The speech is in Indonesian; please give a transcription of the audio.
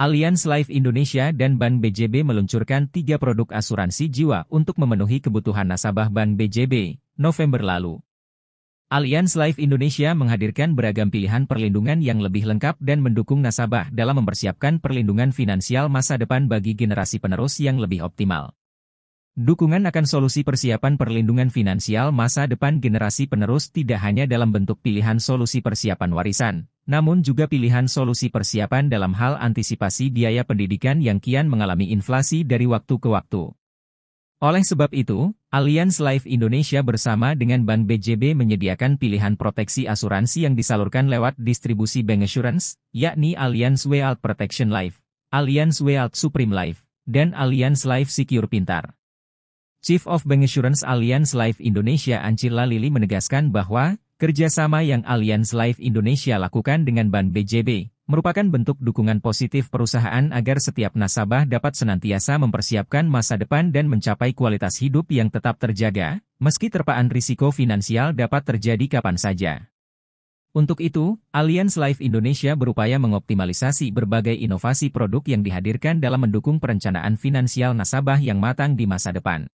Allianz Life Indonesia dan Bank BJB meluncurkan tiga produk asuransi jiwa untuk memenuhi kebutuhan nasabah Bank BJB, November lalu. Allianz Life Indonesia menghadirkan beragam pilihan perlindungan yang lebih lengkap dan mendukung nasabah dalam mempersiapkan perlindungan finansial masa depan bagi generasi penerus yang lebih optimal. Dukungan akan solusi persiapan perlindungan finansial masa depan generasi penerus tidak hanya dalam bentuk pilihan solusi persiapan warisan, namun juga pilihan solusi persiapan dalam hal antisipasi biaya pendidikan yang kian mengalami inflasi dari waktu ke waktu. Oleh sebab itu, Allianz Life Indonesia bersama dengan Bank BJB menyediakan pilihan proteksi asuransi yang disalurkan lewat distribusi bank assurance, yakni Allianz Wealth Protection Life, Allianz Wealth Supreme Life, dan Allianz Life Secure Pintar. Chief of Bank Assurance Allianz Life Indonesia Ancila Lili menegaskan bahwa Kerjasama yang Allianz Life Indonesia lakukan dengan Ban BJB merupakan bentuk dukungan positif perusahaan agar setiap nasabah dapat senantiasa mempersiapkan masa depan dan mencapai kualitas hidup yang tetap terjaga, meski terpaan risiko finansial dapat terjadi kapan saja. Untuk itu, Allianz Life Indonesia berupaya mengoptimalisasi berbagai inovasi produk yang dihadirkan dalam mendukung perencanaan finansial nasabah yang matang di masa depan.